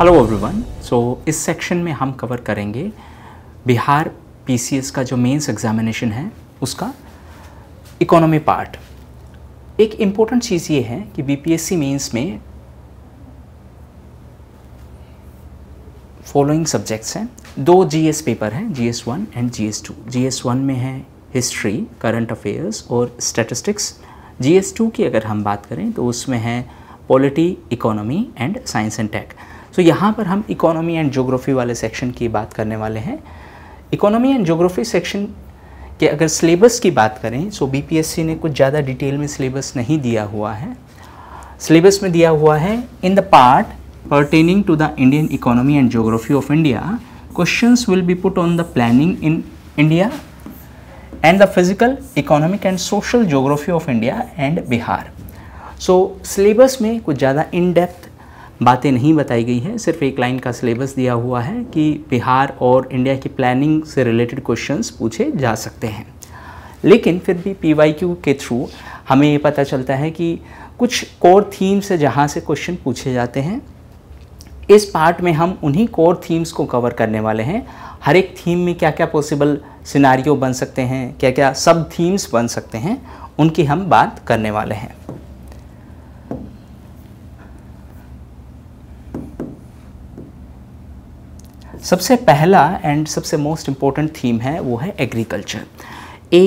Hello everyone so इस section में हम कवर करेंगे बिहार पीसीएस का जो मेंस एग्जामिनेशन है उसका इकोनॉमी पार्ट एक इम्पोर्टेंट चीज़ ये है कि बीपीएससी मेंस में फॉलोइंग सब्जेक्ट्स हैं दो जीएस पेपर हैं GS one and GS two GS one में है हिस्ट्री करंट अफेयर्स और स्टैटिस्टिक्स जीएस टू की अगर हम बात करें तो उसमें है polity economy and science and tech तो यहाँ पर हम इकोनॉमी एंड जोग्राफ़ी वाले सेक्शन की बात करने वाले हैं इकोनॉमी एंड जोग्राफ़ी सेक्शन के अगर सिलेबस की बात करें सो बीपीएससी ने कुछ ज़्यादा डिटेल में सिलेबस नहीं दिया हुआ है सिलेबस में दिया हुआ है in the part pertaining to the Indian economy and geography of India, questions will be put on the planning in India and the physical, economic and social geography of India and Bihar. So, syllabus में कुछ ज़्यादा in depth बातें नहीं बताई गई हैं सिर्फ एक लाइन का सिलेबस दिया हुआ है कि बिहार और इंडिया की प्लानिंग से रिलेटेड क्वेश्चंस पूछे जा सकते हैं लेकिन फिर भी पी के थ्रू हमें ये पता चलता है कि कुछ कोर थीम्स से जहाँ से क्वेश्चन पूछे जाते हैं इस पार्ट में हम उन्हीं कोर थीम्स को कवर करने वाले हैं हर एक थीम में क्या क्या पॉसिबल सिनारियो बन सकते हैं क्या क्या सब थीम्स बन सकते हैं उनकी हम बात करने वाले हैं सबसे पहला एंड सबसे मोस्ट इम्पोर्टेंट थीम है वो है एग्रीकल्चर ए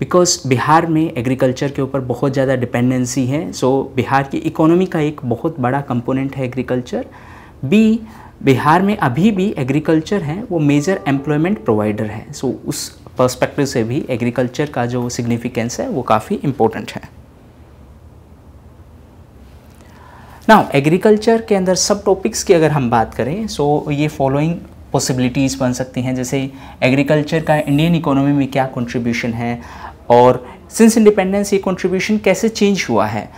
बिकॉज बिहार में एग्रीकल्चर के ऊपर बहुत ज़्यादा डिपेंडेंसी है सो so, बिहार की इकोनॉमी का एक बहुत बड़ा कंपोनेंट है एग्रीकल्चर बी बिहार में अभी भी एग्रीकल्चर है वो मेजर एम्प्लॉयमेंट प्रोवाइडर है सो so, उस पर्सपेक्टिव से भी एग्रीकल्चर का जो सिग्निफिकेंस है वो काफ़ी इम्पोर्टेंट है नाउ एग्रीकल्चर के अंदर सब टॉपिक्स की अगर हम बात करें सो so ये फॉलोइंग पॉसिबिलिटीज़ बन सकती हैं जैसे एग्रीकल्चर का इंडियन इकोनॉमी में क्या कंट्रीब्यूशन है और सिंस इंडिपेंडेंस ये कंट्रीब्यूशन कैसे चेंज हुआ है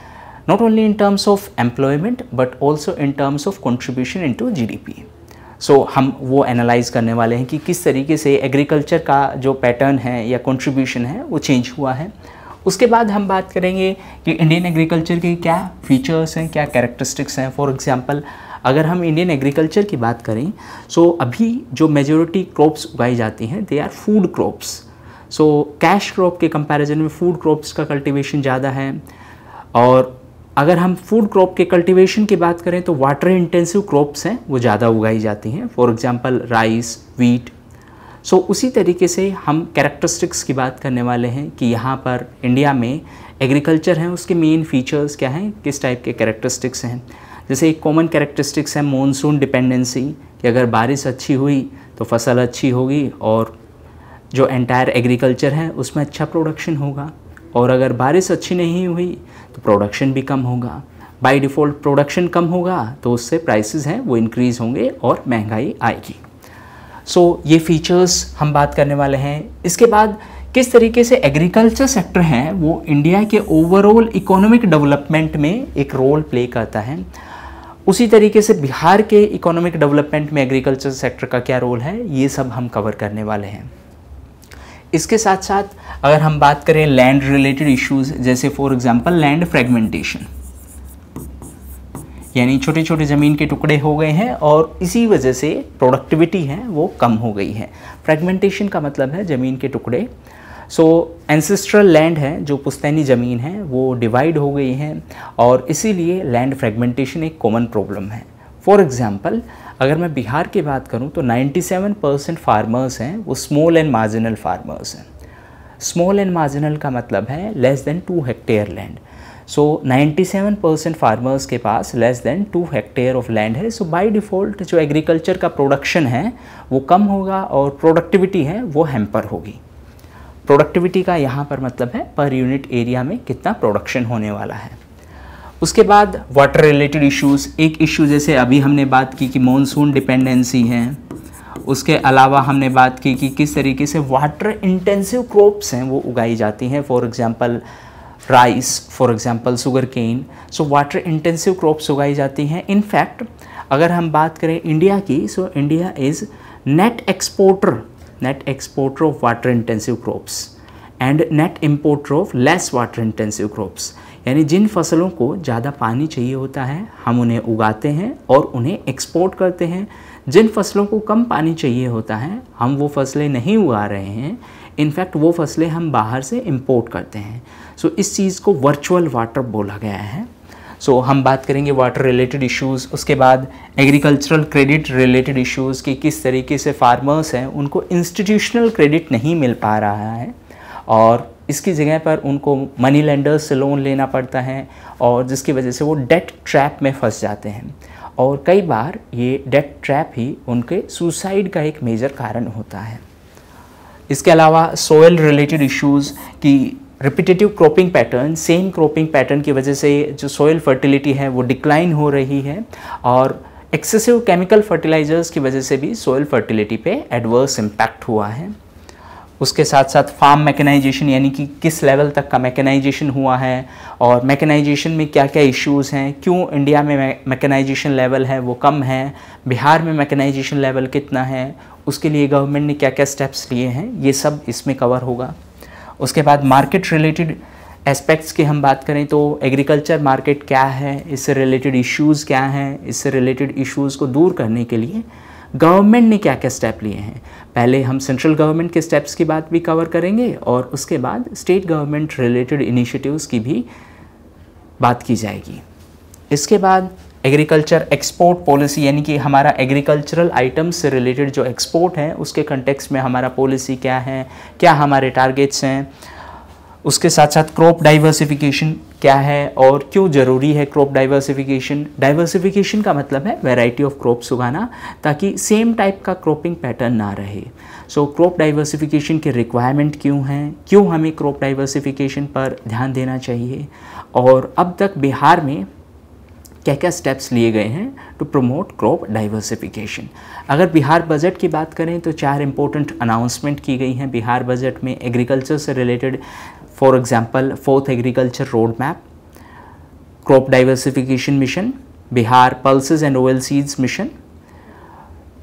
not only in terms of employment but also in terms of contribution into GDP so हम वो एनालाइज करने वाले हैं कि किस तरीके से एग्रीकल्चर का जो पैटर्न है या कंट्रीब्यूशन है वो चेंज हुआ है उसके बाद हम बात करेंगे कि इंडियन एग्रीकल्चर के क्या फीचर्स हैं क्या कैरेक्टरिस्टिक्स हैं फॉर एग्जांपल अगर हम इंडियन एग्रीकल्चर की बात करें सो अभी जो मेजोरिटी क्रॉप्स उगाई जाती हैं they are food crops so cash crop के कंपैरिजन में फूड क्रॉप्स का कल्टीवेशन ज़्यादा है और अगर हम फूड क्रॉप के कल्टीवेशन की बात करें तो वाटर इंटेंसिव क्रॉप्स हैं वो ज़्यादा उगाई जाती हैं for example rice wheat so उसी तरीके से हम कैरेक्टरिस्टिक्स की बात करने वाले हैं कि यहाँ पर इंडिया में एग्रीकल्चर है उसके मेन फीचर्स क्या हैं किस टाइप के कैरेक्टरिस्टिक्स हैं जैसे एक कॉमन कैरेक्टरिस्टिक्स है मॉनसून डिपेंडेंसी कि अगर बारिश अच्छी हुई तो फसल अच्छी होगी और जो एंटायर एग्रीकल्चर है उसमें अच्छा प्रोडक्शन होगा और अगर बारिश अच्छी नहीं हुई तो प्रोडक्शन भी कम होगा बाय डिफ़ॉल्ट प्रोडक्शन कम होगा तो उससे प्राइसेस हैं वो इंक्रीज़ होंगे और महंगाई आएगी सो so, ये फीचर्स हम बात करने वाले हैं इसके बाद किस तरीके से एग्रीकल्चर सेक्टर हैं वो इंडिया के ओवरऑल इकोनॉमिक डेवलपमेंट में एक रोल प्ले करता है उसी तरीके से बिहार के इकोनॉमिक डेवलपमेंट में एग्रीकल्चर सेक्टर का क्या रोल है ये सब हम कवर करने वाले हैं इसके साथ साथ अगर हम बात करें लैंड रिलेटेड इश्यूज जैसे फॉर एग्जांपल लैंड फ्रेगमेंटेशन यानी छोटे छोटे ज़मीन के टुकड़े हो गए हैं और इसी वजह से प्रोडक्टिविटी है वो कम हो गई है फ्रेगमेंटेशन का मतलब है ज़मीन के टुकड़े सो एंसेस्ट्रल लैंड है जो पुस्तैनी ज़मीन है वो डिवाइड हो गई है और इसीलिए लैंड फ्रेगमेंटेशन एक कॉमन प्रॉब्लम है फॉर एग्ज़ाम्पल अगर मैं बिहार की बात करूँ तो 97 परसेंट फार्मर्स हैं वो स्मॉल एंड मार्जिनल फार्मर्स हैं स्मॉल एंड मार्जिनल का मतलब है less than two hectare land so 97 percent farmers के पास less than two hectare of land है सो बाय डिफ़ॉल्ट जो एग्रीकल्चर का प्रोडक्शन है वो कम होगा और प्रोडक्टिविटी है वो हैम्पर होगी प्रोडक्टिविटी का यहाँ पर मतलब है पर यूनिट एरिया में कितना प्रोडक्शन होने वाला है उसके बाद वाटर रिलेटेड इश्यूज एक इशू जैसे अभी हमने बात की कि मॉनसून डिपेंडेंसी है उसके अलावा हमने बात की कि किस तरीके से वाटर इंटेंसिव क्रॉप्स हैं वो उगाई जाती हैं for example rice for example sugarcane so water intensive crops उगाई जाती हैं इनफैक्ट अगर हम बात करें इंडिया की so India is net exporter net exporter of water intensive crops and net importer of less water intensive crops यानी जिन फसलों को ज़्यादा पानी चाहिए होता है हम उन्हें उगाते हैं और उन्हें एक्सपोर्ट करते हैं जिन फसलों को कम पानी चाहिए होता है हम वो फसलें नहीं उगा रहे हैं इनफैक्ट वो फसलें हम बाहर से इम्पोर्ट करते हैं सो so, इस चीज़ को वर्चुअल वाटर बोला गया है सो so, हम बात करेंगे वाटर रिलेटेड इश्यूज़ उसके बाद एग्रीकल्चरल क्रेडिट रिलेटेड इश्यूज़ कि किस तरीके से फार्मर्स हैं उनको इंस्टीट्यूशनल क्रेडिट नहीं मिल पा रहा है और इसकी जगह पर उनको मनी लेंडर्स से लोन लेना पड़ता है और जिसकी वजह से वो डेट ट्रैप में फंस जाते हैं और कई बार ये डेट ट्रैप ही उनके सुसाइड का एक मेजर कारण होता है इसके अलावा सोयल रिलेटेड इश्यूज़ की repetitive cropping pattern same cropping pattern की वजह से जो सॉइल फर्टिलिटी है वो डिक्लाइन हो रही है और एक्सेसिव केमिकल फर्टिलाइजर्स की वजह से भी सॉयल फर्टिलिटी पे एडवर्स इम्पैक्ट हुआ है उसके साथ साथ फार्म मैकेनाइजेशन यानी कि किस लेवल तक का मैकेनाइजेशन हुआ है और मैकेनाइजेशन में क्या क्या इश्यूज हैं क्यों इंडिया में मैकेनाइजेशन लेवल है वो कम है बिहार में मैकेनाइजेशन लेवल कितना है उसके लिए गवर्नमेंट ने क्या क्या स्टेप्स लिए हैं ये सब इसमें कवर होगा उसके बाद मार्केट रिलेटेड एस्पेक्ट्स की हम बात करें तो एग्रीकल्चर मार्केट क्या है इससे रिलेटेड इश्यूज़ क्या हैं इससे रिलेटेड इश्यूज़ को दूर करने के लिए गवर्नमेंट ने क्या क्या स्टेप लिए हैं पहले हम सेंट्रल गवर्नमेंट के स्टेप्स की बात भी कवर करेंगे और उसके बाद स्टेट गवर्नमेंट रिलेटेड इनिशिएटिव्स की भी बात की जाएगी इसके बाद एग्रीकल्चर एक्सपोर्ट पॉलिसी यानी कि हमारा एग्रीकल्चरल आइटम्स से रिलेटेड जो एक्सपोर्ट हैं उसके कंटेक्स में हमारा पॉलिसी क्या है क्या हमारे टारगेट्स हैं उसके साथ साथ क्रॉप डाइवर्सिफिकेशन क्या है और क्यों ज़रूरी है क्रॉप डाइवर्सिफिकेशन डाइवर्सिफिकेशन का मतलब है वैरायटी ऑफ क्रॉप्स उगाना ताकि सेम टाइप का क्रॉपिंग पैटर्न ना रहे सो क्रॉप डाइवर्सिफिकेशन के रिक्वायरमेंट क्यों हैं क्यों हमें क्रॉप डाइवर्सिफिकेशन पर ध्यान देना चाहिए और अब तक बिहार में क्या क्या स्टेप्स लिए गए हैं टू प्रमोट क्रॉप डाइवर्सिफिकेशन अगर बिहार बजट की बात करें तो चार इंपॉर्टेंट अनाउंसमेंट की गई हैं बिहार बजट में एग्रीकल्चर से related for example fourth agriculture road map crop diversification mission Bihar pulses and oilseeds mission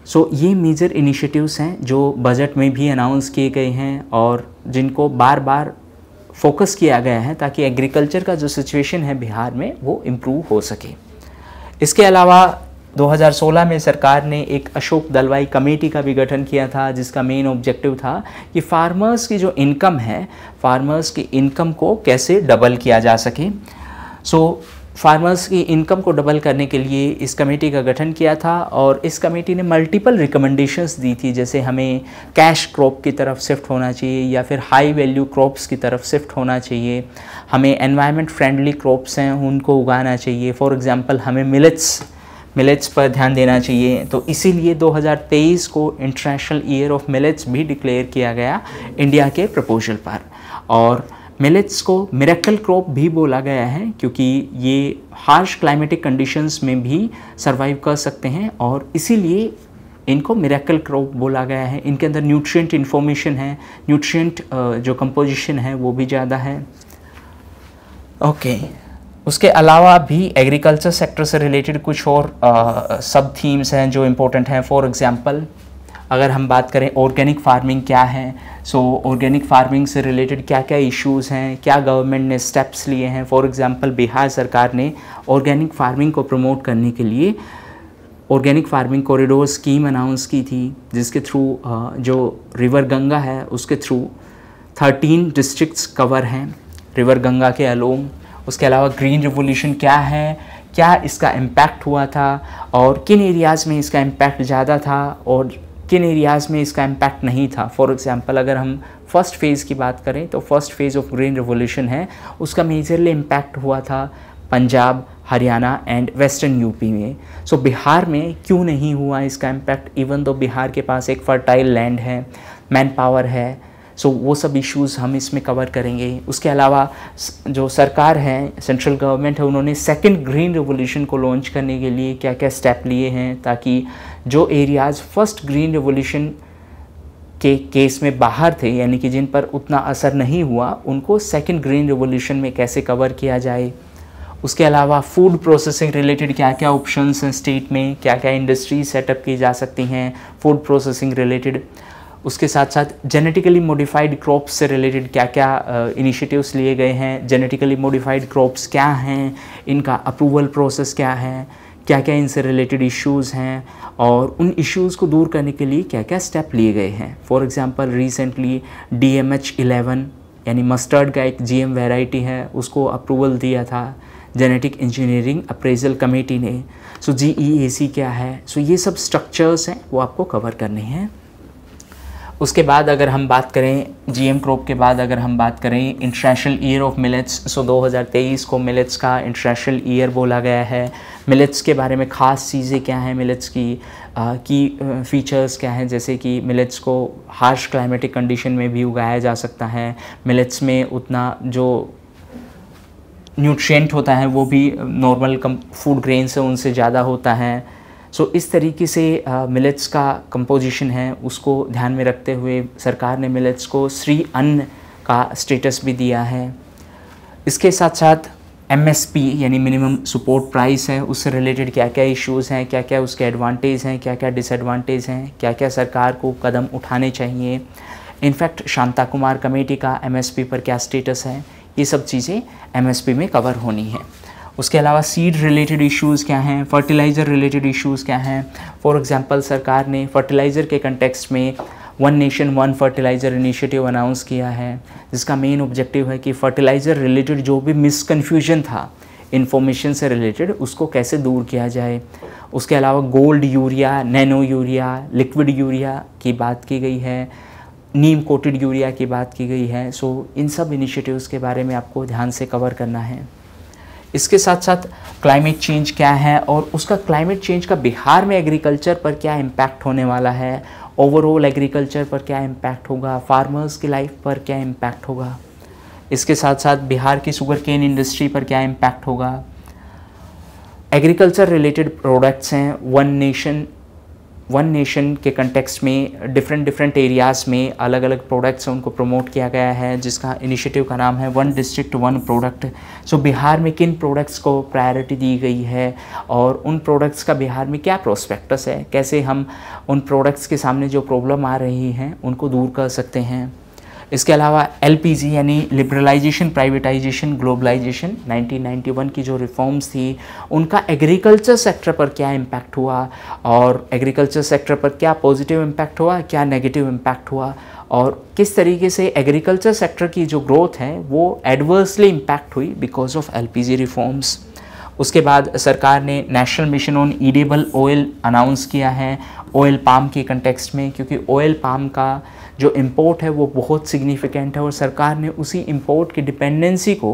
so so, ये मेजर इनिशिएटिव्स हैं जो बजट में भी अनाउंस किए गए हैं और जिनको बार बार फोकस किया गया है ताकि एग्रीकल्चर का जो सिचुएशन है बिहार में वो इम्प्रूव हो सके इसके अलावा 2016 में सरकार ने एक अशोक दलवाई कमेटी का भी गठन किया था जिसका मेन ऑब्जेक्टिव था कि फार्मर्स की जो इनकम है फार्मर्स की इनकम को कैसे डबल किया जा सके सो so, फार्मर्स की इनकम को डबल करने के लिए इस कमेटी का गठन किया था और इस कमेटी ने मल्टीपल रिकमेंडेशंस दी थी जैसे हमें कैश क्रॉप की तरफ शिफ्ट होना चाहिए या फिर हाई वैल्यू क्रॉप्स की तरफ शिफ्ट होना चाहिए हमें एनवायरनमेंट फ्रेंडली क्रॉप्स हैं उनको उगाना चाहिए फॉर एग्ज़ाम्पल हमें मिलेट्स मिलेट्स पर ध्यान देना चाहिए तो इसीलिए 2023 को इंटरनेशनल ईयर ऑफ मिलेट्स भी डिक्लेयर किया गया इंडिया के प्रपोजल पर और मिलेट्स को मिरेकल क्रॉप भी बोला गया है क्योंकि ये हार्श क्लाइमेटिक कंडीशंस में भी सर्वाइव कर सकते हैं और इसीलिए इनको मिरेकल क्रॉप बोला गया है इनके अंदर न्यूट्रिएंट इन्फॉर्मेशन है न्यूट्रिएंट जो कंपोजिशन है वो भी ज़्यादा है ओके okay. उसके अलावा भी एग्रीकल्चर सेक्टर से रिलेटेड कुछ और सब थीम्स हैं जो इम्पोर्टेंट हैं फॉर एग्ज़ाम्पल अगर हम बात करें ऑर्गेनिक फार्मिंग क्या है सो ऑर्गेनिक फार्मिंग से रिलेटेड क्या क्या इश्यूज़ हैं क्या गवर्नमेंट ने स्टेप्स लिए हैं फॉर एग्ज़ाम्पल बिहार सरकार ने ऑर्गेनिक फार्मिंग को प्रमोट करने के लिए organic farming corridor scheme announce की थी जिसके थ्रू जो रिवर गंगा है उसके थ्रू थर्टीन डिस्ट्रिक्ट्स कवर हैं रिवर गंगा के अलोंग उसके अलावा ग्रीन रिवोल्यूशन क्या है क्या इसका इम्पैक्ट हुआ था और किन एरियाज़ में इसका इम्पैक्ट ज़्यादा था और किन एरियाज़ में इसका इम्पैक्ट नहीं था फॉर एग्ज़ाम्पल अगर हम फर्स्ट फ़ेज़ की बात करें तो first phase of green revolution है उसका मेजरली इम्पैक्ट हुआ था Punjab Haryana and western UP में सो so, बिहार में क्यों नहीं हुआ इसका इम्पैक्ट इवन तो बिहार के पास एक फर्टाइल लैंड है मैन पावर है सो so, वो सब इश्यूज़ हम इसमें कवर करेंगे उसके अलावा जो सरकार है सेंट्रल गवर्नमेंट है उन्होंने सेकंड ग्रीन रिवोल्यूशन को लॉन्च करने के लिए क्या क्या स्टेप लिए हैं ताकि जो एरियाज़ फर्स्ट ग्रीन रेवोल्यूशन के केस में बाहर थे यानी कि जिन पर उतना असर नहीं हुआ उनको सेकेंड ग्रीन रिवोल्यूशन में कैसे कवर किया जाए उसके अलावा फूड प्रोसेसिंग रिलेटेड क्या क्या ऑप्शंस हैं स्टेट में क्या क्या इंडस्ट्री सेटअप की जा सकती हैं फूड प्रोसेसिंग रिलेटेड उसके साथ साथ जेनेटिकली मॉडिफाइड क्रॉप्स से रिलेटेड क्या क्या इनिशिएटिव्स लिए गए हैं जेनेटिकली मॉडिफाइड क्रॉप्स क्या हैं इनका अप्रूवल प्रोसेस क्या है क्या क्या इनसे रिलेटेड इश्यूज़ हैं और उन इश्यूज़ को दूर करने के लिए क्या क्या स्टेप लिए गए हैं for example recently D M H eleven यानी मस्टर्ड का एक जी एम वेराइटी है उसको अप्रूवल दिया था जेनेटिक इंजीनियरिंग अप्रेजल कमेटी ने सो जी ई ए सी क्या है सो so, ये सब स्ट्रक्चर्स हैं वो आपको कवर करने हैं उसके बाद अगर हम बात करें जीएम क्रॉप के बाद अगर हम बात करें international year of millets so 2023 को मिलेट्स का इंटरनेशनल ईयर बोला गया है मिलेट्स के बारे में ख़ास चीज़ें क्या हैं मिलेट्स की आ, की फ़ीचर्स क्या हैं जैसे कि मिलेट्स को हार्श क्लाइमेटिक कंडीशन में भी उगाया जा सकता है मिलेट्स में उतना जो न्यूट्रिएंट होता है वो भी नॉर्मल कम फूड ग्रेन से उनसे ज़्यादा होता है सो इस तरीके से मिलेट्स का कंपोजिशन है उसको ध्यान में रखते हुए सरकार ने मिलेट्स को श्री अन्न का स्टेटस भी दिया है इसके साथ साथ एम यानी मिनिमम सपोर्ट प्राइस है उससे रिलेटेड क्या क्या इश्यूज़ हैं क्या क्या उसके एडवांटेज हैं क्या क्या डिसएडवांटेज हैं क्या क्या सरकार को कदम उठाने चाहिए इनफैक्ट शांता कुमार कमेटी का एम पर क्या स्टेटस है ये सब चीज़ें एम में कवर होनी है उसके अलावा सीड रिलेटेड इश्यूज़ क्या हैं फर्टिलाइज़र रिलेटेड इश्यूज़ क्या हैं फॉर एग्ज़ाम्पल सरकार ने फर्टिलाइज़र के कंटेक्स्ट में one nation one fertiliser initiative announce किया है जिसका मेन ऑब्जेक्टिव है कि फर्टिलाइज़र रिलेटेड जो भी मिसकन्फ्यूजन था इन्फॉर्मेशन से रिलेटेड उसको कैसे दूर किया जाए उसके अलावा gold urea nano urea liquid urea की बात की गई है नीम कोटेड यूरिया की बात की गई है सो इन सब इनिशिएटिव्स के बारे में आपको ध्यान से कवर करना है इसके साथ साथ क्लाइमेट चेंज क्या है और उसका क्लाइमेट चेंज का बिहार में एग्रीकल्चर पर क्या इम्पैक्ट होने वाला है ओवरऑल एग्रीकल्चर पर क्या इम्पैक्ट होगा फार्मर्स की लाइफ पर क्या इम्पैक्ट होगा इसके साथ साथ बिहार की शुगर केन इंडस्ट्री पर क्या इम्पैक्ट होगा एग्रीकल्चर रिलेटेड प्रोडक्ट्स हैं वन नेशन वन नेशन के कंटेक्स्ट में डिफरेंट डिफरेंट एरियाज़ में अलग अलग प्रोडक्ट्स उनको प्रमोट किया गया है जिसका इनिशिएटिव का नाम है one district one product so Bihar में किन प्रोडक्ट्स को प्रायोरिटी दी गई है और उन प्रोडक्ट्स का बिहार में क्या प्रोस्पेक्टस है कैसे हम उन प्रोडक्ट्स के सामने जो प्रॉब्लम आ रही हैं उनको दूर कर सकते हैं इसके अलावा एलपीजी यानी लिबरलाइजेशन प्राइवेटाइजेशन ग्लोबलाइजेशन 1991 की जो रिफॉर्म्स थी उनका एग्रीकल्चर सेक्टर पर क्या इम्पैक्ट हुआ और एग्रीकल्चर सेक्टर पर क्या पॉजिटिव इम्पैक्ट हुआ क्या नेगेटिव इम्पैक्ट हुआ और किस तरीके से एग्रीकल्चर सेक्टर की जो ग्रोथ है वो एडवर्सली इम्पैक्ट हुई बिकॉज ऑफ एल रिफॉर्म्स उसके बाद सरकार ने national mission on edible oil announce किया है ऑयल पाम के कंटेक्स्ट में क्योंकि ऑयल पाम का जो इम्पोर्ट है वो बहुत सिग्निफिकेंट है और सरकार ने उसी इम्पोर्ट की डिपेंडेंसी को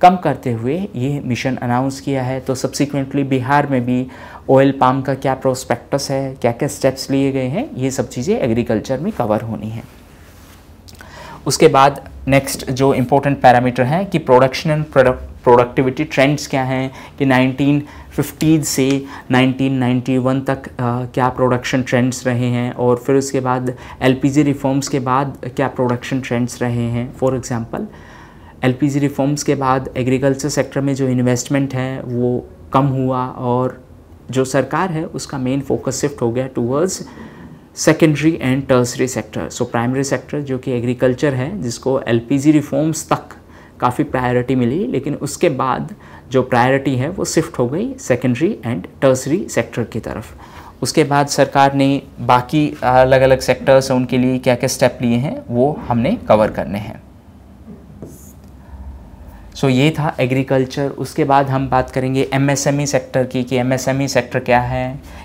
कम करते हुए ये मिशन अनाउंस किया है तो सब्सिक्वेंटली बिहार में भी ऑयल पाम का क्या प्रोस्पेक्टस है क्या क्या स्टेप्स लिए गए हैं ये सब चीज़ें एग्रीकल्चर में कवर होनी है उसके बाद नेक्स्ट जो इम्पोर्टेंट पैरामीटर हैं कि प्रोडक्शन एंड प्रोडक्टिविटी ट्रेंड्स क्या हैं कि फिफ्टीन से 1991 तक आ, क्या प्रोडक्शन ट्रेंड्स रहे हैं और फिर उसके बाद एलपीजी रिफॉर्म्स के बाद क्या प्रोडक्शन ट्रेंड्स रहे हैं फॉर एग्ज़ाम्पल एलपीजी रिफॉर्म्स के बाद एग्रीकल्चर सेक्टर में जो इन्वेस्टमेंट है वो कम हुआ और जो सरकार है उसका मेन फोकस शिफ्ट हो गया towards secondary and tertiary sector so primary sector जो कि एग्रीकल्चर है जिसको एलपीजी रिफॉर्म्स तक काफ़ी प्रायोरिटी मिली लेकिन उसके बाद जो प्रायोरिटी है वो शिफ्ट हो गई सेकेंडरी एंड टर्सरी सेक्टर की तरफ उसके बाद सरकार ने बाकी अलग अलग सेक्टर्स उनके लिए क्या क्या स्टेप लिए हैं वो हमने कवर करने हैं सो so, ये था एग्रीकल्चर उसके बाद हम बात करेंगे एमएसएमई सेक्टर e की कि एमएसएमई सेक्टर e क्या है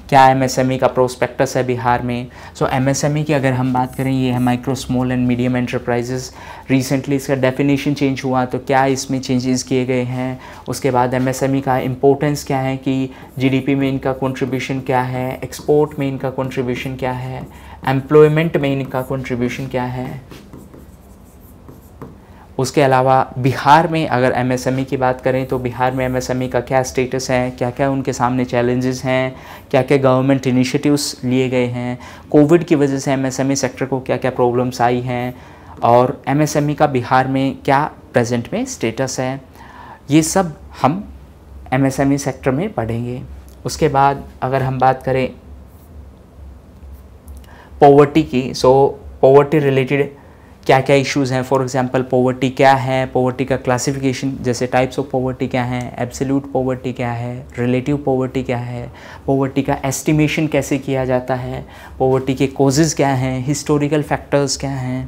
क्या एमएसएमई e का प्रोस्पेक्टस है बिहार में सो so, एमएसएमई की अगर हम बात करें ये है micro small and medium enterprises recently इसका डेफिनेशन चेंज हुआ तो क्या इसमें चेंजेस किए गए हैं उसके बाद एमएसएमई का इम्पोर्टेंस क्या है कि जीडीपी में इनका कंट्रीब्यूशन क्या है एक्सपोर्ट में इनका कंट्रीब्यूशन क्या है एम्प्लॉयमेंट में इनका कंट्रीब्यूशन क्या है उसके अलावा बिहार में अगर एम e की बात करें तो बिहार में एम e का क्या स्टेटस है क्या क्या उनके सामने चैलेंजेस हैं क्या क्या गवर्नमेंट इनिशिएटिव्स लिए गए हैं कोविड की वजह से एम सेक्टर e को क्या क्या प्रॉब्लम्स आई हैं और एम का बिहार में क्या प्रेजेंट में स्टेटस है ये सब हम एम सेक्टर में पढ़ेंगे उसके बाद अगर हम बात करें पॉवर्टी की सो पॉवर्टी रिलेटेड क्या क्या इश्यूज़ हैं फॉर एग्जांपल पॉवर्टी क्या है पॉवर्टी का क्लासिफिकेशन जैसे टाइप्स ऑफ पॉवर्टी क्या हैं एब्सोल्यूट पॉवर्टी क्या है रिलेटिव पॉवर्टी क्या है पॉवर्टी का एस्टिमेशन कैसे किया जाता है पॉवर्टी के कोजेज़ क्या हैं हिस्टोरिकल फैक्टर्स क्या हैं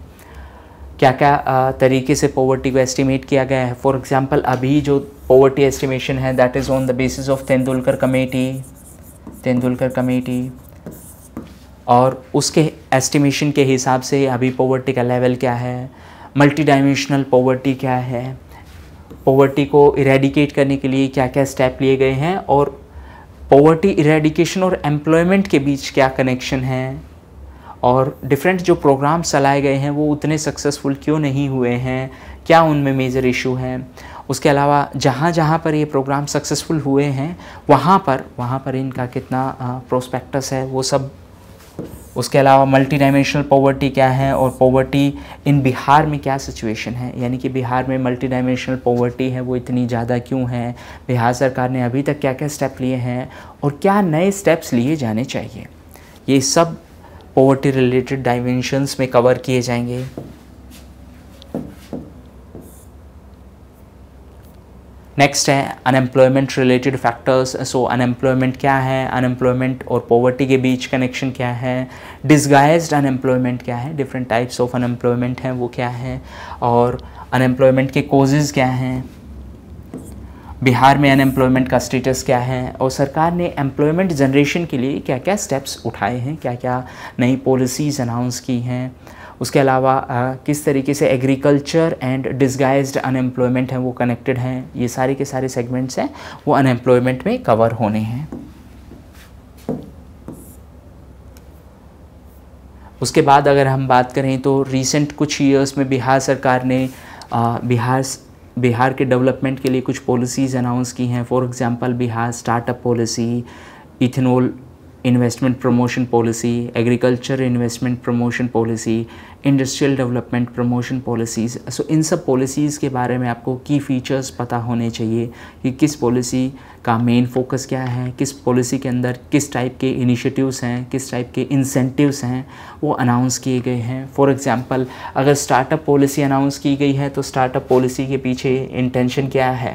क्या क्या तरीके से पॉवर्टी को एस्टिमेट किया गया है फॉर एग्ज़ाम्पल अभी जो पॉवर्टी एस्टिमेशन है that is on the basis of Tendulkar committee Tendulkar committee और उसके एस्टिमेशन के हिसाब से अभी पॉवर्टी का लेवल क्या है मल्टी डायमेंशनल पॉवर्टी क्या है पॉवर्टी को इरेडिकेट करने के लिए क्या क्या स्टेप लिए गए हैं और पॉवर्टी इरेडिकेशन और एम्प्लॉयमेंट के बीच क्या कनेक्शन है और डिफरेंट जो प्रोग्राम चलाए गए हैं वो उतने सक्सेसफुल क्यों नहीं हुए हैं क्या उनमें मेजर इशू हैं उसके अलावा जहाँ जहाँ पर ये प्रोग्राम सक्सेसफुल हुए हैं वहाँ पर वहाँ पर इनका कितना प्रोस्पेक्टस है वो सब उसके अलावा मल्टी डायमेंशनल पॉवर्टी क्या है और पॉवर्टी इन बिहार में क्या सिचुएशन है यानी कि बिहार में मल्टी डायमेंशनल पॉवर्टी है वो इतनी ज़्यादा क्यों है बिहार सरकार ने अभी तक क्या क्या स्टेप लिए हैं और क्या नए स्टेप्स लिए जाने चाहिए ये सब पॉवर्टी रिलेटेड डायमेंशंस में कवर किए जाएंगे नेक्स्ट है unemployment related factors so unemployment क्या है अनएम्प्लॉयमेंट और पॉवर्टी के बीच कनेक्शन क्या है डिस्गाइज्ड अनएम्प्लॉयमेंट क्या है डिफरेंट टाइप्स ऑफ अनएम्प्लॉयमेंट हैं वो क्या है और अनएम्प्लॉयमेंट के कोजेज़ क्या हैं बिहार में अनएम्प्लॉयमेंट का स्टेटस क्या है और सरकार ने एम्प्लॉयमेंट जनरेशन के लिए क्या क्या स्टेप्स उठाए हैं क्या क्या नई पॉलिसीज़ अनाउंस की हैं उसके अलावा किस तरीके से एग्रीकल्चर एंड डिस्गाइज्ड अनएम्प्लॉयमेंट हैं वो कनेक्टेड हैं ये सारे के सारे सेगमेंट्स हैं वो अनएम्प्लॉयमेंट में कवर होने हैं उसके बाद अगर हम बात करें तो रिसेंट कुछ ईयर्स में बिहार सरकार ने बिहार बिहार के डेवलपमेंट के लिए कुछ पॉलिसीज़ अनाउंस की हैं for example Bihar startup policy ethanol investment promotion policy agriculture investment promotion policy industrial development promotion policies so इन सब पॉलिसीज़ के बारे में आपको की फ़ीचर्स पता होने चाहिए कि किस पॉलिसी का मेन फोकस क्या है किस पॉलिसी के अंदर किस टाइप के इनिशिएटिव्स हैं किस टाइप के इंसेंटिव्स हैं वो अनाउंस किए गए हैं फॉर एग्ज़ाम्पल अगर स्टार्टअप पॉलिसी अनाउंस की गई है तो स्टार्टअप पॉलिसी के पीछे इंटेंशन क्या है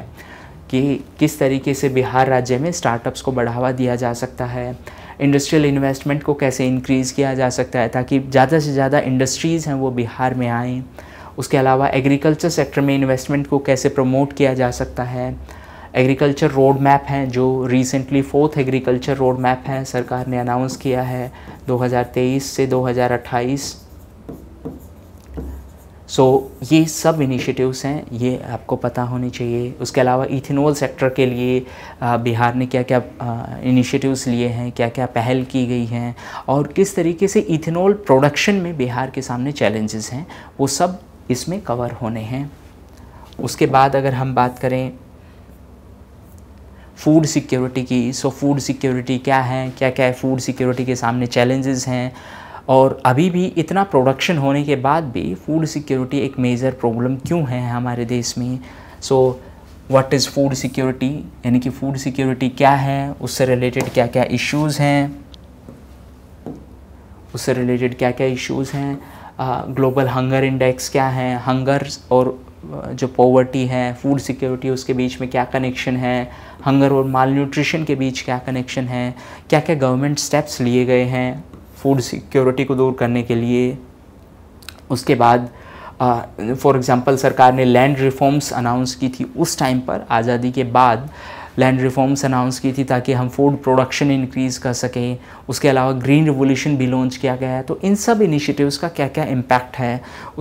कि किस तरीके से बिहार राज्य में स्टार्टअप्स को बढ़ावा दिया जा सकता है इंडस्ट्रियल इन्वेस्टमेंट को कैसे इंक्रीज़ किया जा सकता है ताकि ज़्यादा से ज़्यादा इंडस्ट्रीज़ हैं वो बिहार में आएँ उसके अलावा एग्रीकल्चर सेक्टर में इन्वेस्टमेंट को कैसे प्रमोट किया जा सकता है एग्रीकल्चर रोड मैप हैं जो recently fourth agriculture road map है सरकार ने अनाउंस किया है 2023 से 2028 सो so, ये सब इनिशिएटिव्स हैं ये आपको पता होने चाहिए उसके अलावा इथेनॉल सेक्टर के लिए बिहार ने क्या क्या इनिशिएटिव्स लिए हैं क्या क्या पहल की गई हैं और किस तरीके से इथेनॉल प्रोडक्शन में बिहार के सामने चैलेंजेस हैं वो सब इसमें कवर होने हैं उसके बाद अगर हम बात करें फूड सिक्योरिटी की सो फूड सिक्योरिटी क्या है क्या क्या फूड सिक्योरिटी के सामने चैलेंजेस हैं और अभी भी इतना प्रोडक्शन होने के बाद भी फूड सिक्योरिटी एक मेजर प्रॉब्लम क्यों है हमारे देश में so what is food security यानी कि फूड सिक्योरिटी क्या है उससे रिलेटेड क्या क्या इश्यूज़ हैं उससे रिलेटेड क्या क्या इश्यूज़ हैं ग्लोबल हंगर इंडेक्स क्या है हंगर और जो पॉवर्टी है फूड सिक्योरिटी उसके बीच में क्या कनेक्शन है हंगर और माल न्यूट्रिशन के बीच क्या कनेक्शन है क्या क्या गवर्नमेंट स्टेप्स लिए गए हैं फूड सिक्योरिटी को दूर करने के लिए उसके बाद फॉर एग्ज़ाम्पल सरकार ने लैंड रिफॉर्म्स अनाउंस की थी उस टाइम पर आज़ादी के बाद लैंड रिफॉर्म्स अनाउंस की थी ताकि हम फूड प्रोडक्शन इंक्रीज़ कर सकें उसके अलावा ग्रीन रिवोल्यूशन भी लॉन्च किया गया है तो इन सब इनिशिएटिव्स का क्या क्या इम्पैक्ट है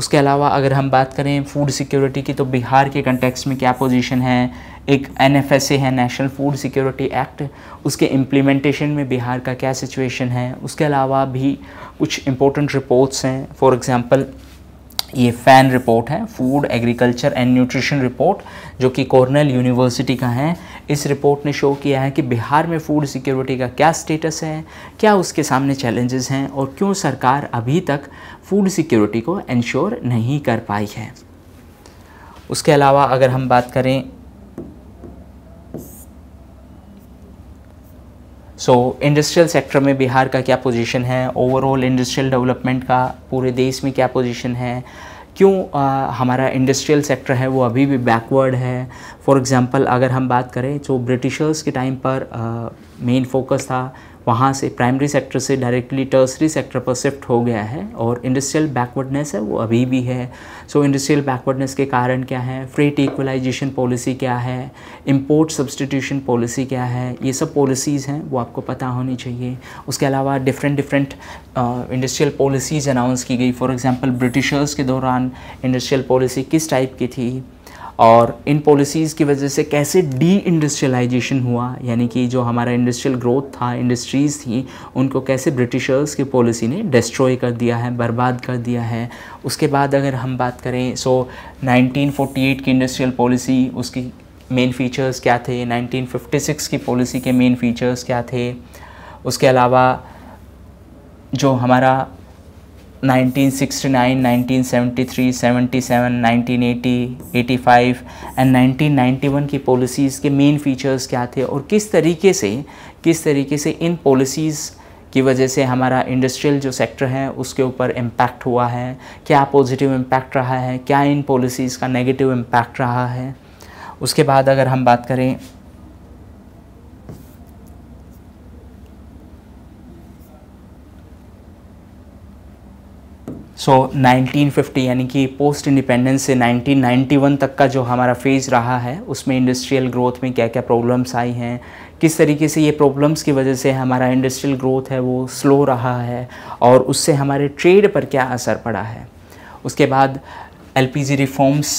उसके अलावा अगर हम बात करें फूड सिक्योरिटी की तो बिहार के कंटेक्स में क्या पोजीशन है एक एन है नेशनल फूड सिक्योरिटी एक्ट उसके इम्प्लीमेंटेशन में बिहार का क्या सिचुएशन है उसके अलावा भी कुछ इम्पोर्टेंट रिपोर्ट्स हैं फॉर एग्ज़ाम्पल ये फैन रिपोर्ट है food agriculture and nutrition report जो कि कॉर्नल यूनिवर्सिटी का है इस रिपोर्ट ने शो किया है कि बिहार में फूड सिक्योरिटी का क्या स्टेटस है क्या उसके सामने चैलेंजेस हैं और क्यों सरकार अभी तक फूड सिक्योरिटी को इंश्योर नहीं कर पाई है उसके अलावा अगर हम बात करें सो इंडस्ट्रियल सेक्टर में बिहार का क्या पोजीशन है ओवरऑल इंडस्ट्रियल डेवलपमेंट का पूरे देश में क्या पोजीशन है क्यों आ, हमारा इंडस्ट्रियल सेक्टर है वो अभी भी बैकवर्ड है फॉर एग्ज़ाम्पल अगर हम बात करें तो ब्रिटिशर्स के टाइम पर मेन फोकस था वहाँ से प्राइमरी सेक्टर से डायरेक्टली टर्सरी सेक्टर पर शिफ्ट हो गया है और इंडस्ट्रियल बैकवर्डनेस है वो अभी भी है सो इंडस्ट्रियल बैकवर्डनेस के कारण क्या है फ्रेट इक्वलाइजेशन पॉलिसी क्या है इम्पोर्ट सब्सटीट्यूशन पॉलिसी क्या है ये सब पॉलिसीज़ हैं वो आपको पता होनी चाहिए उसके अलावा different different industrial policies announce की गई फॉर एग्ज़ाम्पल ब्रिटिशर्स के दौरान इंडस्ट्रियल पॉलिसी किस टाइप की थी और इन पॉलिसीज़ की वजह से कैसे डी इंडस्ट्रियलाइजेशन हुआ यानी कि जो हमारा इंडस्ट्रियल ग्रोथ था इंडस्ट्रीज़ थी उनको कैसे ब्रिटिशर्स की पॉलिसी ने डिस्ट्रॉय कर दिया है बर्बाद कर दिया है उसके बाद अगर हम बात करें सो so, 1948 की इंडस्ट्रियल पॉलिसी उसकी मेन फीचर्स क्या थे 1956 की पॉलिसी के मेन फीचर्स क्या थे उसके अलावा जो हमारा 1969, 1973, 77, एंड 1991 की पॉलिसीज़ के मेन फीचर्स क्या थे और किस तरीके से किस तरीके से इन पॉलिसीज़ की वजह से हमारा इंडस्ट्रियल जो सेक्टर है उसके ऊपर इम्पैक्ट हुआ है क्या पॉजिटिव इम्पैक्ट रहा है क्या इन पॉलिसीज़ का नेगेटिव इम्पैक्ट रहा है उसके बाद अगर हम बात करें सो so, 1950 यानी कि पोस्ट इंडिपेंडेंस से 1991 तक का जो हमारा फेज़ रहा है उसमें इंडस्ट्रियल ग्रोथ में क्या क्या प्रॉब्लम्स आई हैं किस तरीके से ये प्रॉब्लम्स की वजह से हमारा इंडस्ट्रियल ग्रोथ है वो स्लो रहा है और उससे हमारे ट्रेड पर क्या असर पड़ा है उसके बाद एल रिफॉर्म्स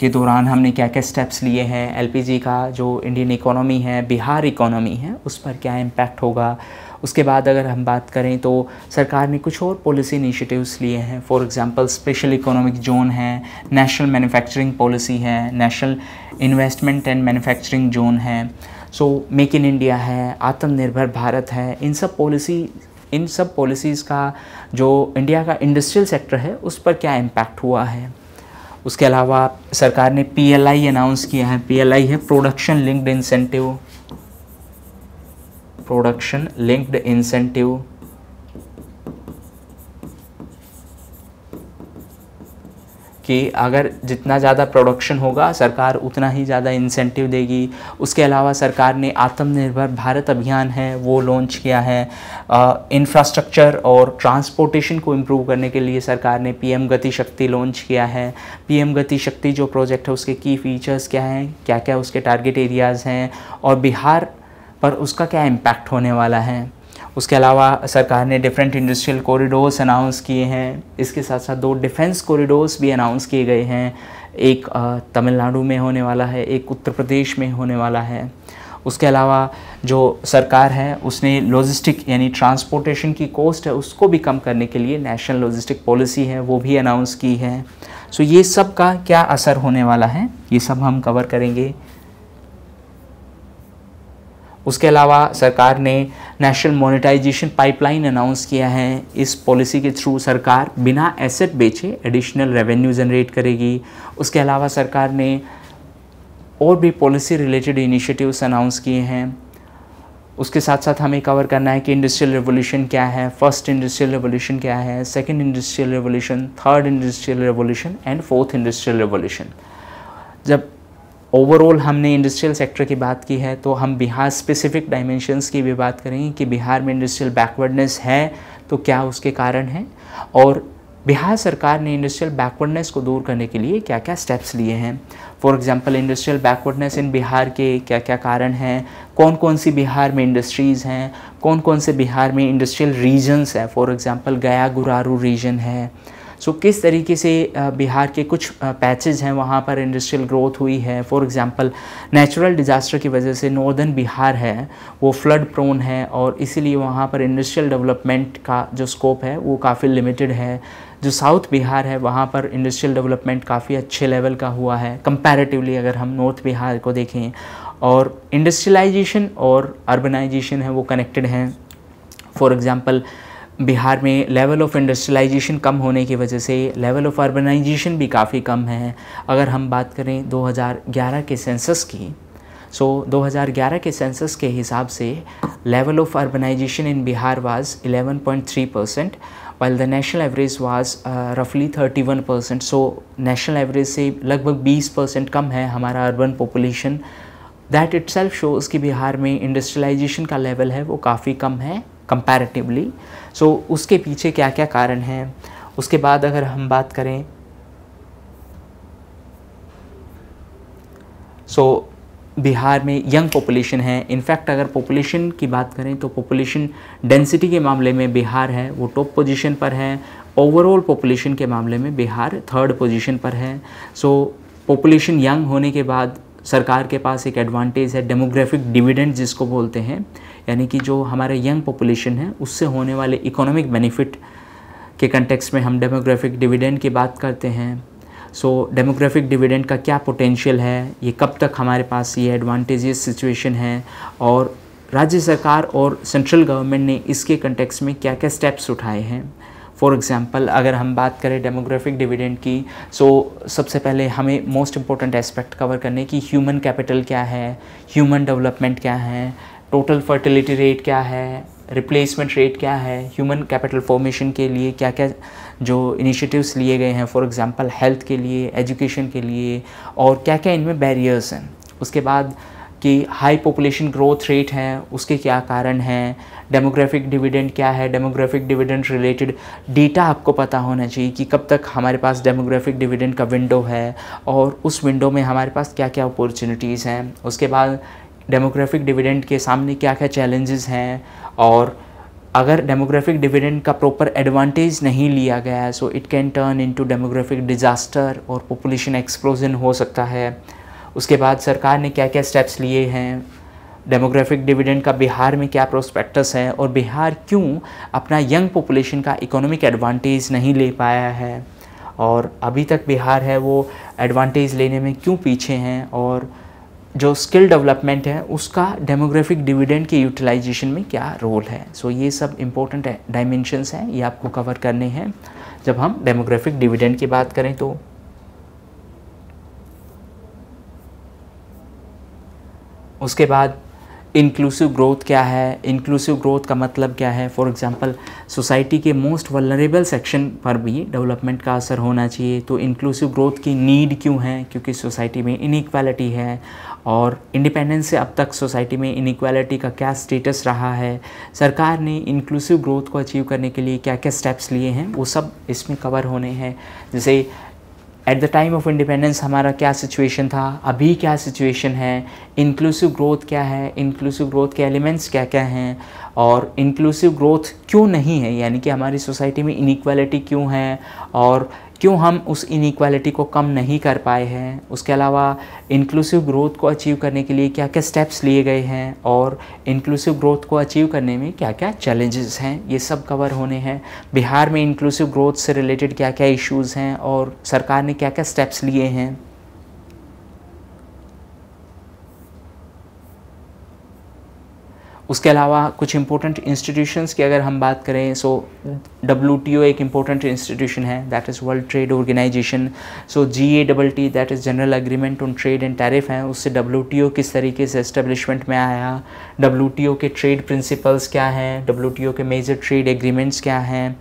के दौरान हमने क्या क्या स्टेप्स लिए हैं एल का जो इंडियन इकोनॉमी है बिहार इकोनॉमी है उस पर क्या इम्पैक्ट होगा उसके बाद अगर हम बात करें तो सरकार ने कुछ और पॉलिसी इनिशिएटिव्स लिए हैं for example special economic zone है नेशनल मैन्युफैक्चरिंग पॉलिसी है national investment and manufacturing zone है सो मेक इन इंडिया है आत्मनिर्भर भारत है इन सब पॉलिसी इन सब पॉलिसीज़ का जो इंडिया का इंडस्ट्रियल सेक्टर है उस पर क्या इम्पैक्ट हुआ है उसके अलावा सरकार ने पी अनाउंस किया है पी है production linked incentive production linked incentive कि अगर जितना ज़्यादा प्रोडक्शन होगा सरकार उतना ही ज़्यादा इंसेंटिव देगी उसके अलावा सरकार ने आत्मनिर्भर भारत अभियान है वो लॉन्च किया है इंफ्रास्ट्रक्चर और ट्रांसपोर्टेशन को इम्प्रूव करने के लिए सरकार ने पीएम गति शक्ति लॉन्च किया है पीएम गति शक्ति जो प्रोजेक्ट है उसके की फ़ीचर्स क्या हैं क्या क्या उसके टारगेट एरियाज़ हैं और बिहार पर उसका क्या इम्पैक्ट होने वाला है उसके अलावा सरकार ने डिफरेंट इंडस्ट्रियल कॉरिडोर्स अनाउंस किए हैं इसके साथ साथ दो डिफेंस कॉरिडोर्स भी अनाउंस किए गए हैं एक तमिलनाडु में होने वाला है एक उत्तर प्रदेश में होने वाला है उसके अलावा जो सरकार है उसने लॉजिस्टिक यानी ट्रांसपोर्टेशन की कॉस्ट है उसको भी कम करने के लिए नेशनल लॉजिस्टिक पॉलिसी है वो भी अनाउंस की है सो ये सब का क्या असर होने वाला है ये सब हम कवर करेंगे उसके अलावा सरकार ने नेशनल मोनेटाइजेशन पाइपलाइन अनाउंस किया है इस पॉलिसी के थ्रू सरकार बिना एसेट बेचे एडिशनल रेवेन्यू जनरेट करेगी उसके अलावा सरकार ने और भी पॉलिसी रिलेटेड इनिशिएटिव्स अनाउंस किए हैं उसके साथ साथ हमें कवर करना है कि इंडस्ट्रियल रेवोल्यूशन क्या है फर्स्ट इंडस्ट्रियल रेवोल्यूशन क्या है second industrial revolution third industrial revolution and fourth industrial revolution जब ओवरऑल हमने इंडस्ट्रियल सेक्टर की बात की है तो हम बिहार स्पेसिफिक डायमेंशंस की भी बात करेंगे कि बिहार में इंडस्ट्रियल बैकवर्डनेस है तो क्या उसके कारण हैं और बिहार सरकार ने इंडस्ट्रियल बैकवर्डनेस को दूर करने के लिए क्या क्या स्टेप्स लिए हैं for example industrial backwardness in Bihar के क्या क्या कारण हैं कौन कौन सी बिहार में इंडस्ट्रीज़ हैं कौन कौन से बिहार में इंडस्ट्रियल रीजन्स हैं for example Gaya Guraru reason है सो किस तरीके से बिहार के कुछ पैचेज हैं वहाँ पर इंडस्ट्रियल ग्रोथ हुई है फॉर एग्ज़ाम्पल नेचुरल डिज़ास्टर की वजह से नॉर्दर्न बिहार है वो फ्लड प्रोन है और इसीलिए वहाँ पर इंडस्ट्रियल डेवलपमेंट का जो स्कोप है वो काफ़ी लिमिटेड है जो साउथ बिहार है वहाँ पर इंडस्ट्रियल डेवलपमेंट काफ़ी अच्छे लेवल का हुआ है कंपैरेटिवली अगर हम नॉर्थ बिहार को देखें और इंडस्ट्रियलाइजेशन और अर्बनाइजेशन है वो कनेक्टेड हैं फॉर एग्ज़ाम्पल बिहार में लेवल ऑफ़ इंडस्ट्रियलाइजेशन कम होने की वजह से लेवल ऑफ़ अर्बनाइजेशन भी काफ़ी कम है अगर हम बात करें 2011 के सेंसस की सो so, 2011 के सेंसस के हिसाब से level of urbanization in Bihar was 11.3 percent while the national average was रफली 31 परसेंट सो नेशनल एवरेज से लगभग 20 परसेंट कम है हमारा urban population that itself shows कि बिहार में इंडस्ट्रियलाइजेशन का लेवल है वो काफ़ी कम है कंपैरेटिवली सो so, उसके पीछे क्या क्या कारण हैं उसके बाद अगर हम बात करें सो so, बिहार में यंग पॉपुलेशन है इनफैक्ट अगर पॉपुलेशन की बात करें तो पॉपुलेशन डेंसिटी के मामले में बिहार है वो टॉप पोजीशन पर है ओवरऑल पॉपुलेशन के मामले में बिहार थर्ड पोजीशन पर है सो पॉपुलेशन यंग होने के बाद सरकार के पास एक एडवांटेज है डेमोग्राफिक डिविडेंड जिसको बोलते हैं यानी कि जो हमारे यंग पॉपुलेशन है उससे होने वाले इकोनॉमिक बेनिफिट के कंटेक्स में हम डेमोग्राफिक डिविडेंड की बात करते हैं सो डेमोग्राफिक डिविडेंड का क्या पोटेंशियल है ये कब तक हमारे पास ये एडवांटेज सिचुएशन है और राज्य सरकार और सेंट्रल गवर्नमेंट ने इसके कंटेक्स में क्या क्या स्टेप्स उठाए हैं फॉर एग्ज़ाम्पल अगर हम बात करें डेमोग्राफिक डिविडेंड की सो so, सबसे पहले हमें मोस्ट इम्पोर्टेंट एस्पेक्ट कवर करने की ह्यूमन कैपिटल क्या है ह्यूमन डेवलपमेंट क्या है टोटल फर्टिलिटी रेट क्या है रिप्लेसमेंट रेट क्या है ह्यूमन कैपिटल फॉर्मेशन के लिए क्या क्या जो इनिशिएटिव्स लिए गए हैं फॉर एग्जांपल हेल्थ के लिए एजुकेशन के लिए और क्या क्या इनमें बैरियर्स हैं उसके बाद कि हाई पॉपुलेशन ग्रोथ रेट है उसके क्या कारण हैं डेमोग्राफिक डिविडेंड क्या है डेमोग्राफिक डिविडेंड रिलेटेड डेटा आपको पता होना चाहिए कि कब तक हमारे पास डेमोग्राफिक डिविडेंड का विंडो है और उस विंडो में हमारे पास क्या क्या अपॉर्चुनिटीज़ हैं उसके बाद डेमोग्राफिक डिविडेंड के सामने क्या क्या चैलेंजेस हैं और अगर डेमोग्राफिक डिविडेंड का प्रॉपर एडवांटेज नहीं लिया गया है so it can turn into demographic disaster और पॉपुलेशन एक्सप्लोजन हो सकता है उसके बाद सरकार ने क्या क्या स्टेप्स लिए हैं डेमोग्राफिक डिविडेंड का बिहार में क्या प्रोस्पेक्टस है और बिहार क्यों अपना यंग पॉपुलेशन का इकोनॉमिक एडवांटेज नहीं ले पाया है और अभी तक बिहार है वो एडवांटेज लेने में क्यों पीछे हैं और जो स्किल डेवलपमेंट है उसका डेमोग्राफिक डिविडेंड के यूटिलाइजेशन में क्या रोल है सो so, ये सब इम्पोर्टेंट डायमेंशंस हैं ये आपको कवर करने हैं जब हम डेमोग्राफिक डिविडेंड की बात करें तो उसके बाद इंक्लूसिव ग्रोथ क्या है इंक्लूसिव ग्रोथ का मतलब क्या है फॉर एग्जांपल सोसाइटी के मोस्ट वलरेबल सेक्शन पर भी डेवलपमेंट का असर होना चाहिए तो इंक्लूसिव ग्रोथ की नीड क्यों है क्योंकि सोसाइटी में इनक्वालिटी है और इंडिपेंडेंस से अब तक सोसाइटी में इनक्वालिटी का क्या स्टेटस रहा है सरकार ने इंक्लूसिव ग्रोथ को अचीव करने के लिए क्या क्या स्टेप्स लिए हैं वो सब इसमें कवर होने हैं जैसे at the time of independence हमारा क्या सिचुएशन था अभी क्या सिचुएशन है इंक्लूसिव ग्रोथ क्या है इंक्लूसिव ग्रोथ के एलिमेंट्स क्या क्या हैं और इंक्लूसिव ग्रोथ क्यों नहीं है यानी कि हमारी सोसाइटी में इनक्वालिटी क्यों है और क्यों हम उस इनक्वालिटी को कम नहीं कर पाए हैं उसके अलावा इंक्लूसिव ग्रोथ को अचीव करने के लिए क्या क्या स्टेप्स लिए गए हैं और इंक्लूसिव ग्रोथ को अचीव करने में क्या क्या चैलेंजेस हैं ये सब कवर होने हैं बिहार में इंक्लूसिव ग्रोथ से रिलेटेड क्या क्या इश्यूज़ हैं और सरकार ने क्या क्या स्टेप्स लिए हैं उसके अलावा कुछ इंपॉर्टेंट इंस्टीट्यूशंस की अगर हम बात करें सो डब्ल्यू एक इम्पोर्टेंट इंस्टीट्यूशन है that is world trade organization so G A double T that is general agreement on trade and tariff है उससे डब्ल्यू किस तरीके से इस्टेब्लिशमेंट में आया डब्ल्यू के ट्रेड प्रिंसिपल्स क्या हैं डब्ल्यू के मेजर ट्रेड एग्रीमेंट्स क्या हैं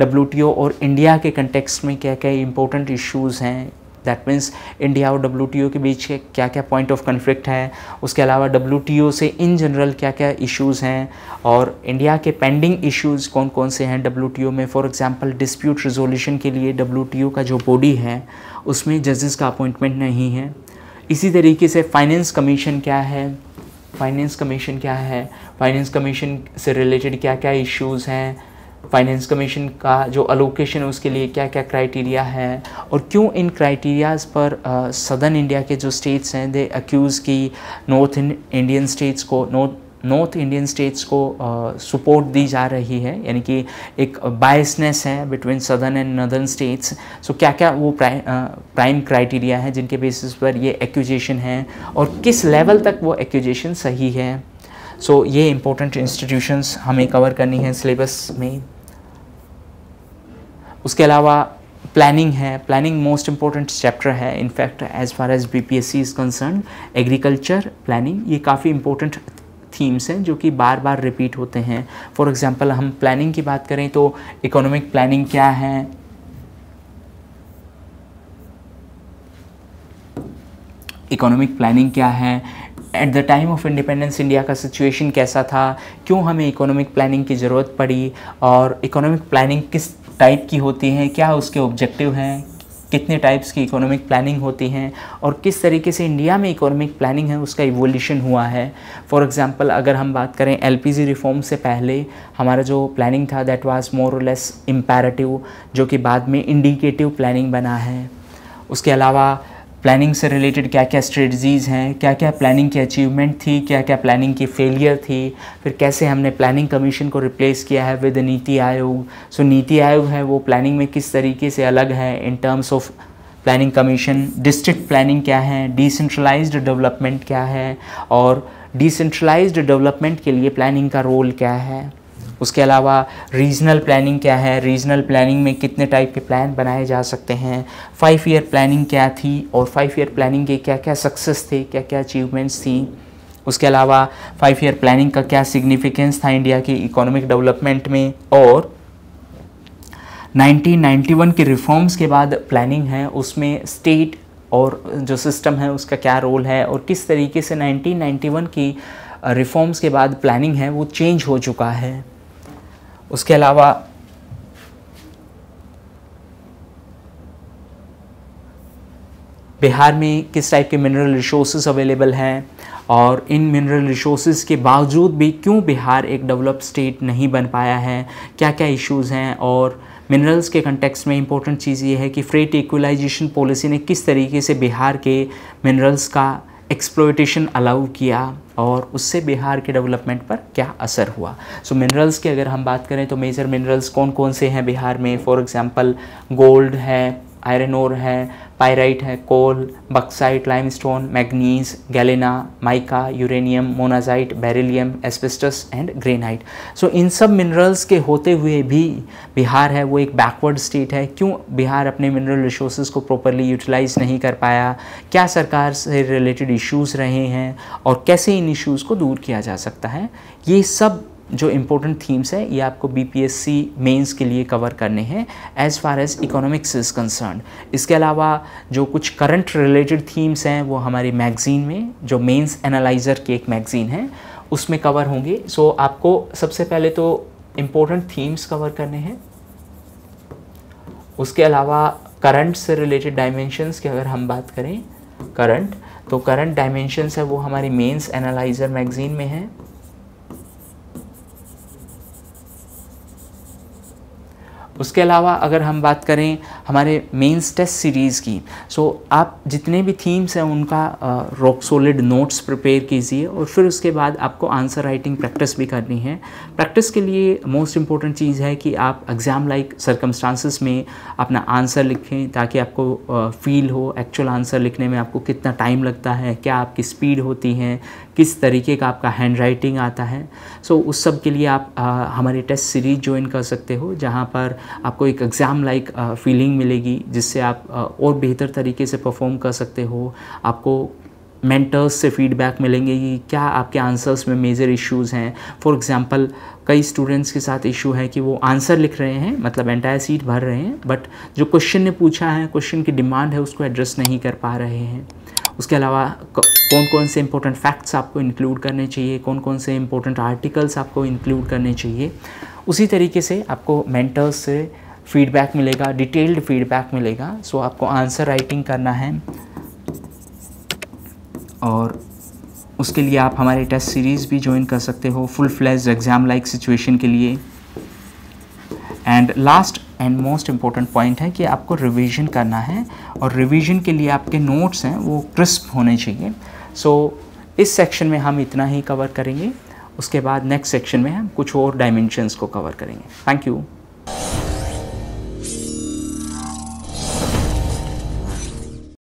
डब्ल्यू और इंडिया के कंटेक्स में क्या क्या इंपॉर्टेंट इशूज़ हैं दैट मीन्स इंडिया और डब्ल्यू के बीच के क्या क्या पॉइंट ऑफ कन्फ्लिक्ट है उसके अलावा डब्ल्यू से इन जनरल क्या क्या इश्यूज़ हैं और इंडिया के पेंडिंग इश्यूज़ कौन कौन से हैं डब्ल्यू में फॉर एग्ज़ाम्पल डिस्प्यूट रिजोल्यूशन के लिए डब्ल्यू का जो बॉडी है उसमें जजेस का अपॉइंटमेंट नहीं है इसी तरीके से फाइनेंस कमीशन क्या है फाइनेंस कमीशन क्या है फाइनेंस कमीशन से रिलेटेड क्या क्या इश्यूज़ हैं फाइनेंस कमीशन का जो अलोकेशन है उसके लिए क्या क्या क्राइटेरिया है और क्यों इन क्राइटेरियाज़ पर सदर्न इंडिया के जो स्टेट्स हैं दे अक्यूज़ की नॉर्थ इंडियन स्टेट्स को नॉर्थ नॉर्थ इंडियन स्टेट्स को सपोर्ट दी जा रही है यानी कि एक बायसनेस है between southern and northern states so क्या क्या वो प्राइम प्राइम क्राइटेरिया है जिनके बेसिस पर ये एक्यूजेशन है और किस लेवल तक वो एक्यूजेशन सही है सो so, ये इंपॉर्टेंट इंस्टीट्यूशंस हमें कवर करनी है सिलेबस में उसके अलावा प्लानिंग है प्लानिंग मोस्ट इम्पॉर्टेंट चैप्टर है in fact as far as B P S C is concern agriculture planning ये काफ़ी इम्पोर्टेंट थीम्स हैं जो कि बार बार रिपीट होते हैं फॉर एग्ज़ाम्पल हम प्लानिंग की बात करें तो इकोनॉमिक प्लानिंग क्या है इकोनॉमिक प्लानिंग क्या है at the time of independence India का सिचुएशन कैसा था क्यों हमें इकोनॉमिक प्लानिंग की ज़रूरत पड़ी और इकोनॉमिक प्लानिंग किस टाइप की होती हैं क्या उसके ऑब्जेक्टिव हैं कितने टाइप्स की इकोनॉमिक प्लानिंग होती हैं और किस तरीके से इंडिया में इकोनॉमिक प्लानिंग है उसका इवोल्यूशन हुआ है फॉर एग्जांपल अगर हम बात करें एलपीजी रिफॉर्म से पहले हमारा जो प्लानिंग था दैट वाज मोर और लेस इम्पेरेटिव जो कि बाद में इंडिकेटिव प्लानिंग बना है उसके अलावा प्लानिंग से रिलेटेड क्या क्या स्ट्रेटजीज़ हैं क्या क्या प्लानिंग की अचीवमेंट थी क्या क्या प्लानिंग की फेलियर थी फिर कैसे हमने प्लानिंग कमीशन को रिप्लेस किया है विद नीति आयोग सो नीति आयोग है वो प्लानिंग में किस तरीके से अलग है in terms of planning commission district planning क्या है डिसेंट्रलाइज डेवलपमेंट क्या है और डिसेंट्रलाइज डेवलपमेंट के लिए प्लानिंग का रोल क्या है उसके अलावा रीजनल प्लानिंग क्या है रीजनल प्लानिंग में कितने टाइप के प्लान बनाए जा सकते हैं फाइव ईयर प्लानिंग क्या थी और फाइव ईयर प्लानिंग के क्या क्या सक्सेस थे क्या क्या अचीवमेंट्स थी उसके अलावा फाइव ईयर प्लानिंग का क्या सिग्निफिकेंस था इंडिया की इकोनॉमिक डेवलपमेंट में और 1991 के रिफॉर्म्स के बाद प्लानिंग है उसमें स्टेट और जो सिस्टम है उसका क्या रोल है और किस तरीके से 1991 की रिफॉर्म्स के बाद प्लानिंग है वो चेंज हो चुका है उसके अलावा बिहार में किस टाइप के मिनरल रिसोर्सेज अवेलेबल हैं और इन मिनरल रिसोर्सेज के बावजूद भी क्यों बिहार एक डेवलप स्टेट नहीं बन पाया है क्या क्या इश्यूज़ हैं और मिनरल्स के कंटेक्स्ट में इंपॉर्टेंट चीज़ ये है कि फ्रेट इक्वलाइजेशन पॉलिसी ने किस तरीके से बिहार के मिनरल्स का एक्सप्लोइटेशन अलाउ किया और उससे बिहार के डेवलपमेंट पर क्या असर हुआ सो so, मिनरल्स की अगर हम बात करें तो मेजर मिनरल्स कौन कौन से हैं बिहार में फॉर एग्ज़ाम्पल गोल्ड है आयरन ओर है पायराइट है coal bauxite limestone manganese galena mica uranium monazite beryllium asbestos and granite so इन सब मिनरल्स के होते हुए भी बिहार है वो एक बैकवर्ड स्टेट है क्यों बिहार अपने मिनरल रिसोर्स को प्रॉपरली यूटिलाइज नहीं कर पाया क्या सरकार से रिलेटेड इश्यूज़ रहे हैं और कैसे इन इश्यूज़ को दूर किया जा सकता है ये सब जो इम्पोर्टेंट थीम्स हैं ये आपको B P S C mains के लिए कवर करने हैं as far as economics is concern इसके अलावा जो कुछ करंट रिलेटेड थीम्स हैं वो हमारी मैगज़ीन में जो मेन्स एनालाइज़र की एक मैगज़ीन है उसमें कवर होंगे सो so, आपको सबसे पहले तो इम्पोर्टेंट थीम्स कवर करने हैं उसके अलावा करंट से रिलेटेड डायमेंशंस की अगर हम बात करें करंट तो करंट डायमेंशंस है वो हमारी मेन्स एनालाइज़र मैगज़ीन में है उसके अलावा अगर हम बात करें हमारे मेंस टेस्ट सीरीज़ की सो आप जितने भी थीम्स हैं उनका रॉक सॉलिड नोट्स प्रिपेयर कीजिए और फिर उसके बाद आपको आंसर राइटिंग प्रैक्टिस भी करनी है प्रैक्टिस के लिए मोस्ट इम्पॉर्टेंट चीज़ है कि आप एग्ज़ाम लाइक सर्कमस्टांसिस में अपना आंसर लिखें ताकि आपको फील हो एक्चुअल आंसर लिखने में आपको कितना टाइम लगता है क्या आपकी स्पीड होती है किस तरीके का आपका हैंड राइटिंग आता है सो so, उस सब के लिए आप आ, हमारे टेस्ट सीरीज ज्वाइन कर सकते हो जहाँ पर आपको एक एग्ज़ाम लाइक फीलिंग मिलेगी जिससे आप आ, और बेहतर तरीके से परफॉर्म कर सकते हो आपको मेंटर्स से फीडबैक मिलेंगे कि क्या आपके आंसर्स में मेजर इश्यूज़ हैं फॉर एग्ज़ाम्पल कई स्टूडेंट्स के साथ इशू है कि वो आंसर लिख रहे हैं मतलब एंटायर सीट भर रहे हैं बट जो क्वेश्चन ने पूछा है क्वेश्चन की डिमांड है उसको एड्रेस नहीं कर पा रहे हैं उसके अलावा कौन कौन से इंपॉर्टेंट फैक्ट्स आपको इंक्लूड करने चाहिए कौन कौन से इंपॉर्टेंट आर्टिकल्स आपको इंक्लूड करने चाहिए उसी तरीके से आपको मेंटर्स से फीडबैक मिलेगा डिटेल्ड फीडबैक मिलेगा सो आपको आंसर राइटिंग करना है और उसके लिए आप हमारे टेस्ट सीरीज़ भी ज्वाइन कर सकते हो full fledge exam like situation के लिए and last and most important point है कि आपको रिवीजन करना है और रिवीजन के लिए आपके नोट्स हैं वो क्रिस्प होने चाहिए सो so, इस सेक्शन में हम इतना ही कवर करेंगे उसके बाद नेक्स्ट सेक्शन में हम कुछ और डायमेंशंस को कवर करेंगे थैंक यू